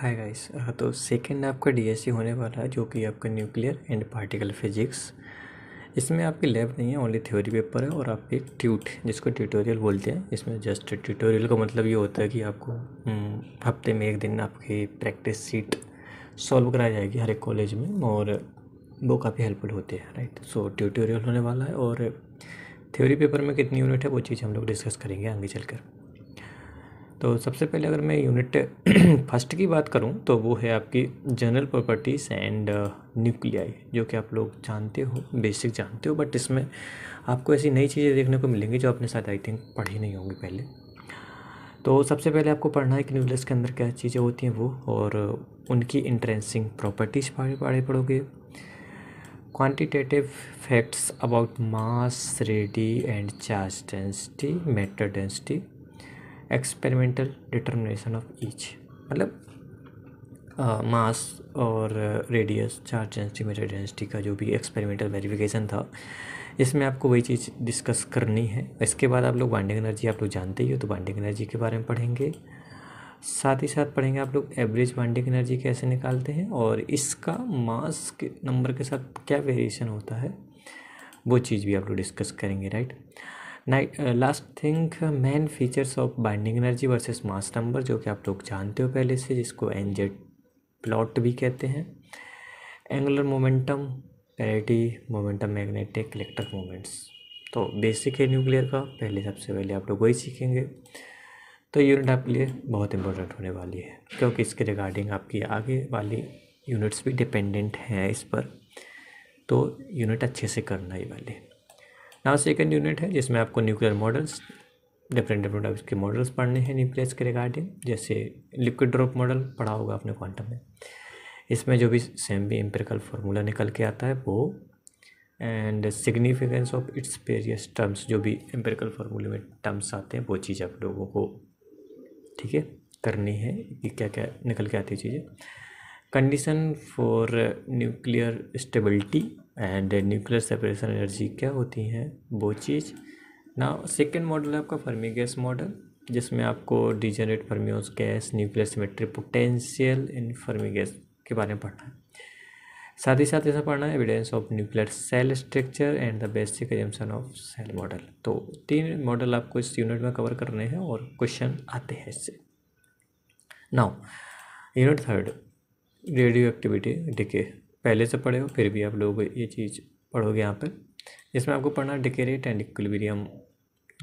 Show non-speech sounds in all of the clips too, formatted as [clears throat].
हाय guys तो second आपका DSC होने वाला है जो कि आपका न्यूक्लियर एंड पार्टिकल फिजिक्स इसमें आपकी लैब नहीं है ओनली थ्योरी पेपर है और आपकी ट्यूट जिसको ट्यूटोरियल बोलते हैं इसमें जस्ट ट्यूटोरियल का मतलब ये होता है कि आपको हम्म, हफ्ते में एक दिन आपकी प्रैक्टिस सीट सॉल्व कराई जाएगी हर एक कॉलेज में और वो काफ़ी हेल्पफुल होते हैं राइट सो ट्यूटोरियल होने वाला है और थ्योरी पेपर में कितनी यूनिट है वो चीज़ हम लोग डिस्कस करेंगे आगे चल कर तो सबसे पहले अगर मैं यूनिट फर्स्ट [clears throat] की बात करूं तो वो है आपकी जनरल प्रॉपर्टीज़ एंड न्यूक्लियाई जो कि आप लोग जानते हो बेसिक जानते हो बट इसमें आपको ऐसी नई चीज़ें देखने को मिलेंगी जो आपने साथ आई थिंक पढ़ी नहीं होंगी पहले तो सबसे पहले आपको पढ़ना है कि न्यूक्लियस के अंदर क्या चीज़ें होती हैं वो और उनकी इंट्रेंसिंग प्रॉपर्टीज़ पढ़े पढ़े पढ़ोगे quantitative facts about mass radii and charge density matter density experimental determination of each मतलब मास और radius charge density matter density का जो भी एक्सपेरिमेंटल वेरिफिकेशन था इसमें आपको वही चीज़ डिस्कस करनी है इसके बाद आप लोग बाइंडिंग एनर्जी आप लोग जानते ही हो तो बाइंडिंग एनर्जी के बारे में पढ़ेंगे साथ ही साथ पढ़ेंगे आप लोग एवरेज बाइंडिंग एनर्जी कैसे निकालते हैं और इसका मास के नंबर के साथ क्या वेरिएशन होता है वो चीज़ भी आप लोग डिस्कस करेंगे right last thing main features of binding energy versus mass number जो कि आप लोग जानते हो पहले से जिसको एन जेड प्लॉट भी कहते हैं angular momentum parity momentum magnetic electric moments तो बेसिक है न्यूक्लियर का पहले सबसे पहले आप लोग वही सीखेंगे तो यूनिट आपके लिए बहुत इंपॉर्टेंट होने वाली है क्योंकि इसके रिगार्डिंग आपकी आगे वाली यूनिट्स भी डिपेंडेंट हैं इस पर तो यूनिट अच्छे से करना ही वाले यहाँ सेकेंड यूनिट है जिसमें आपको nuclear models different different types के मॉडल्स पढ़ने हैं न्यूक्लियस के रिगार्डिंग जैसे लिक्विड ड्रॉप मॉडल पढ़ा होगा आपने क्वांटम में इसमें जो भी सेम भी एम्पेरिकल फार्मूला निकल के आता है वो and significance of its various terms जो भी एम्पेरिकल फार्मूले में टर्म्स आते हैं वो चीज़ आप लोगों को ठीक है करनी है कि क्या क्या निकल के आती है चीज़ें condition for nuclear stability and nuclear separation energy क्या होती हैं वो चीज़ ना सेकेंड मॉडल है आपका फर्मी गैस मॉडल जिसमें आपको degenerate fermions gas nuclear symmetry potential in Fermi gas के बारे में पढ़ना है साथ ही साथ ऐसा पढ़ना है evidence of nuclear shell structure and the basic assumption of shell model तो तीन मॉडल आपको इस यूनिट में कवर करने हैं और क्वेश्चन आते हैं इससे now unit third radioactivity decay पहले से पढ़े हो फिर भी आप लोग ये चीज़ पढ़ोगे यहाँ पर इसमें आपको पढ़ना डिके रेट एंड इक्विलिब्रियम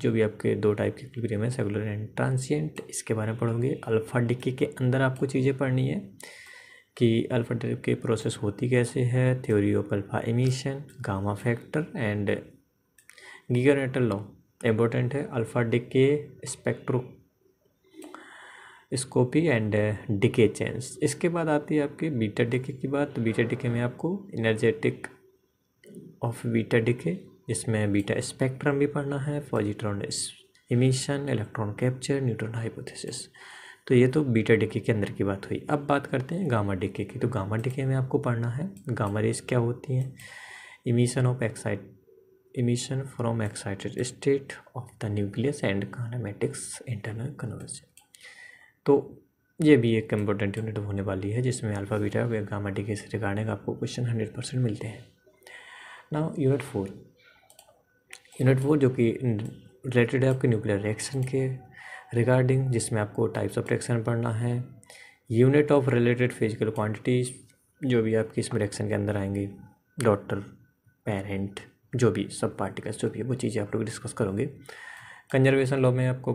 जो भी आपके दो टाइप के इक्विलिब्रियम है सेगुलर एंड ट्रांसियंट इसके बारे में पढ़ोगे अल्फ़ा डिके के अंदर आपको चीज़ें पढ़नी है कि अल्फ़ा डिके प्रोसेस होती कैसे है theory of alpha emission Gamow factor and Geiger Nuttall law important है alpha decay spectroscopy and decay change इसके बाद आती है आपकी बीटा डिके की बात तो बीटा डिके में आपको इनर्जेटिक ऑफ बीटा डिके जिसमें बीटा स्पेक्ट्रम भी पढ़ना है positron emission electron capture neutron hypothesis तो ये तो बीटा डिके के अंदर की बात हुई अब बात करते हैं गामा डिके की तो गामा डिके में आपको पढ़ना है गामा रेस क्या होती हैं emission of excite emission from excited state of the nucleus and kinematics internal conversion तो ये भी एक इम्पोर्टेंट यूनिट होने वाली है जिसमें अल्फ़ा बीटा और गामा डी के रिगार्डिंग आपको क्वेश्चन हंड्रेड परसेंट मिलते हैं ना यूनिट फोर यूनिट फोर जो कि रिलेटेड है आपके न्यूक्लियर रिएक्शन के रिगार्डिंग जिसमें आपको टाइप्स ऑफ रिएक्शन पढ़ना है unit of related physical quantities जो भी आपकी इसमें रिएक्शन के अंदर आएंगे डॉक्टर पेरेंट जो भी सब पार्टिकल्स जो भी वो चीज़ें आप लोग डिस्कस करोगे कंजर्वेशन लॉ में आपको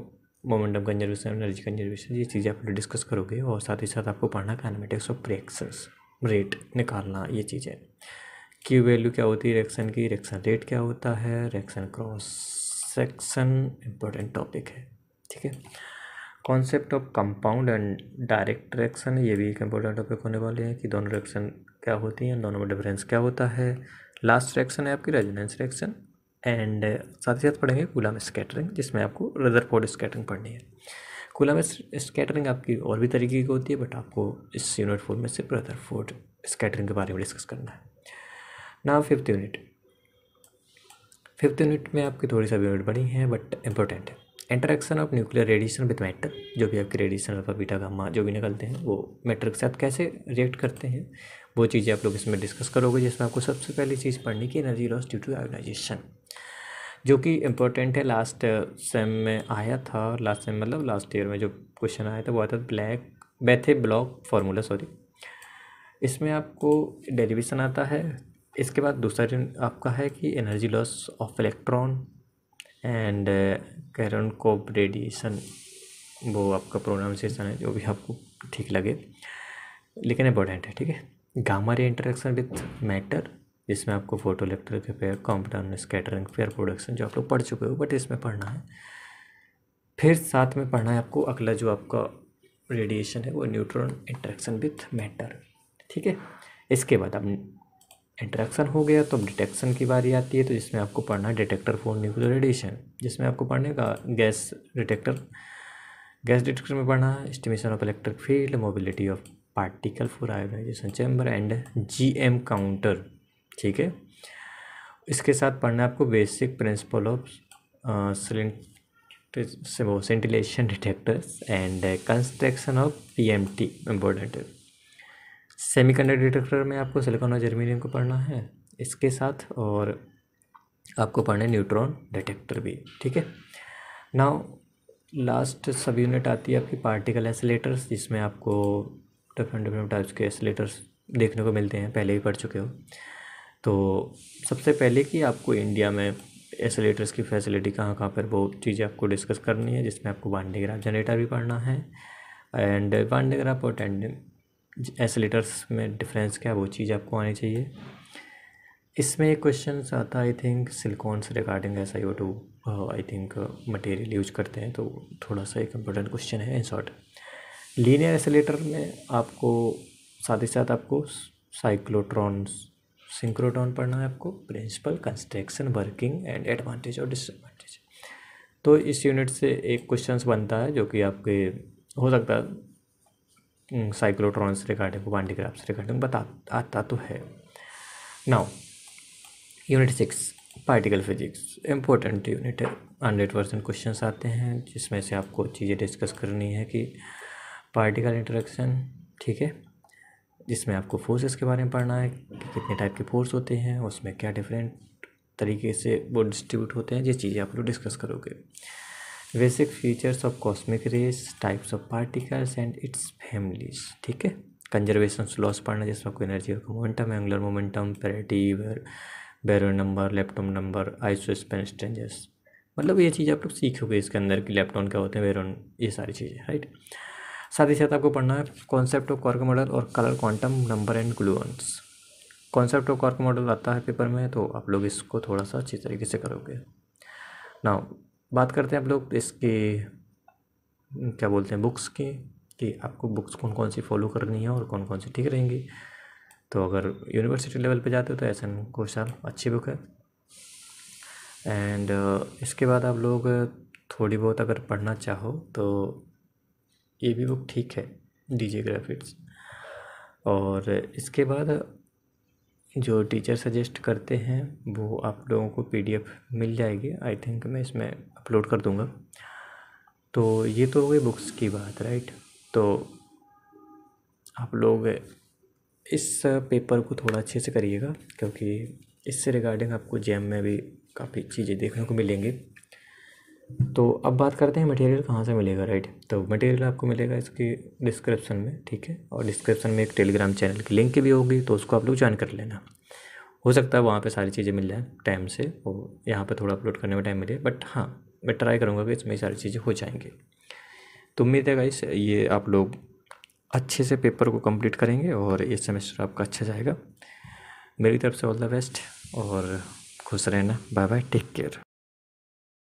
मोमेंटम कंजर्वेशन एनर्जी कंजर्वेशन ये चीज़ें आप डिस्कस करोगे और साथ ही साथ आपको पढ़ना कैनमेटिक्स ऑफ रिएक्शन रेट निकालना ये चीज़ें की वैल्यू क्या होती है रिएक्शन की रिएक्शन रेट क्या होता है reaction cross section important topic है ठीक है concept of compound and direct reaction ये भी एक इम्पोर्टेंट टॉपिक होने वाले हैं कि दोनों रिएक्शन क्या होती हैं दोनों में डिफरेंस क्या होता है लास्ट रिएक्शन है आपकी रेजोनेंस रिएक्शन एंड साथ ही साथ पढ़ेंगे कोलाम स्केटरिंग स्कैटरिंग जिसमें आपको रदरफोर्ड स्कैटरिंग पढ़नी है कोलाम में स्कैटरिंग आपकी और भी तरीके की होती है बट आपको इस यूनिट फोर में सिर्फ रदरफोर्ड स्कैटरिंग के बारे में डिस्कस करना है ना फिफ्थ यूनिट फिफ्थ यूनिट में आपकी थोड़ी सा यूनिट बनी है बट इम्पोर्टेंट है interaction of nuclear radiation with matter जो भी आपके रेडिएशन अल्फा बीटा गामा जो भी निकलते हैं वो मैटर के साथ कैसे रिएक्ट करते हैं वो चीज़ें आप लोग इसमें डिस्कस करोगे जिसमें आपको सबसे पहली चीज़ पढ़नी कि energy loss due to ionization जो कि इंपॉर्टेंट है लास्ट सेम में आया था लास्ट सेम मतलब लास्ट ईयर में जो क्वेश्चन आया था वो आया था black Bethe Bloch formula sorry इसमें आपको डेरिवेशन आता है इसके बाद दूसरा आपका है कि energy loss of electron and Cherenkov radiation वो आपका प्रोनाउंसिएशन है जो भी आपको ठीक लगे लेकिन इंपॉर्टेंट है ठीक है gamma ray interaction with matter जिसमें आपको photoelectric pair Compton scattering pair production जो आप लोग पढ़ चुके हो बट इसमें पढ़ना है फिर साथ में पढ़ना है आपको अगला जो आपका रेडिएशन है वो न्यूट्रॉन इंटरेक्शन विथ मैटर ठीक है इसके बाद आप इंट्रैक्शन हो गया तो अब डिटेक्शन की बारी आती है तो जिसमें आपको पढ़ना है डिटेक्टर फॉर न्यूक्लियर रेडिएशन जिसमें आपको पढ़ने का गैस डिटेक्टर गैस डिटेक्टर में पढ़ना है estimation of electric field mobility of particle for ionization chamber and G M counter ठीक है इसके साथ पढ़ना है आपको basic principle of scintillation detectors and construction of P M T important है सेमीकंडक्टर डिटेक्टर में आपको सिलिकॉन और जर्मीनियम को पढ़ना है इसके साथ और आपको पढ़ना है न्यूट्रॉन डिटेक्टर भी ठीक है नाउ लास्ट सब यूनिट आती है आपकी पार्टिकल एसलेटर्स जिसमें आपको डिफरेंट डिफरेंट टाइप्स के एसलेटर्स देखने को मिलते हैं पहले भी पढ़ चुके हो तो सबसे पहले कि आपको इंडिया में एसलेटर्स की फैसिलिटी कहाँ कहाँ पर वो चीज़ें आपको डिस्कस करनी है जिसमें आपको वांडेग्राफ जनरेटर भी पढ़ना है एंड वांडेग्राफ और टेंडिंग ऐसे लेटर्स में डिफरेंस क्या वो चीज़ आपको आनी चाहिए इसमें एक क्वेश्चन आता आई थिंक सिलिकॉन से regarding S I O two I think material use करते हैं तो थोड़ा सा एक इम्पोर्टेंट क्वेश्चन है इन शॉर्ट लीनियर एसलेटर में आपको साथ ही साथ आपको साइक्लोट्रॉन सिंक्रोट्रॉन पढ़ना है आपको principle construction working and advantage और डिसएडवांटेज तो इस यूनिट से एक क्वेश्चन बनता है जो कि आपके हो सकता है साइक्लोट्रॉन से रिगार्डिंग बाउंड्री से रिगार्डिंग बता आता तो है now unit six particle physics important unit है हंड्रेड परसेंट क्वेश्चन आते हैं जिसमें से आपको चीज़ें डिस्कस करनी है कि पार्टिकल इंटरेक्शन ठीक है जिसमें आपको फोर्सेस के बारे में पढ़ना है कि कितने टाइप के फोर्स होते हैं उसमें क्या डिफरेंट तरीके से वो डिस्ट्रीब्यूट होते हैं ये चीज़ें आप लोग डिस्कस करोगे basic features of cosmic rays types of particles and its families ठीक है कंजर्वेशन लॉस पढ़ना जिसमें आपको एनर्जी और momentum angular momentum parity baryon number lepton number isospin strangeness मतलब ये चीज़ आप लोग सीखोगे इसके अंदर कि लेप्टोन क्या होते हैं बैरोन ये सारी चीज़ें राइट साथ ही साथ आपको पढ़ना है कॉन्सेप्ट ऑफ कॉर्क मॉडल और colour quantum number and gluons concept of quark model आता है पेपर में तो आप लोग इसको थोड़ा सा अच्छी तरीके से करोगे ना बात करते हैं आप लोग इसके क्या बोलते हैं बुक्स की कि आपको बुक्स कौन कौन सी फॉलो करनी है और कौन कौन सी ठीक रहेंगी तो अगर यूनिवर्सिटी लेवल पे जाते हो तो एस एन घोषाल अच्छी बुक है एंड इसके बाद आप लोग थोड़ी बहुत अगर पढ़ना चाहो तो ये भी बुक ठीक है डीजे ग्राफिक्स और इसके बाद जो टीचर सजेस्ट करते हैं वो आप लोगों को पीडीएफ मिल जाएगी आई थिंक मैं इसमें अपलोड कर दूँगा तो ये तो हो गई बुक्स की बात राइट तो आप लोग इस पेपर को थोड़ा अच्छे से करिएगा क्योंकि इससे रिगार्डिंग आपको जैम में भी काफ़ी चीज़ें देखने को मिलेंगी तो अब बात करते हैं मटेरियल कहाँ से मिलेगा राइट तो मटेरियल आपको मिलेगा इसके डिस्क्रिप्शन में ठीक है और डिस्क्रिप्शन में एक टेलीग्राम चैनल की लिंक भी होगी तो उसको आप लोग ज्वाइन कर लेना हो सकता है वहाँ पे सारी चीज़ें मिल जाए टाइम से और यहाँ पे थोड़ा अपलोड करने में टाइम मिले बट हाँ मैं ट्राई करूँगा कि इसमें सारी चीज़ें हो जाएंगी तो उम्मीद है गाइस ये आप लोग अच्छे से पेपर को कंप्लीट करेंगे और ये सेमेस्टर आपका अच्छा जाएगा मेरी तरफ से ऑल द बेस्ट और खुश रहना बाय बाय टेक केयर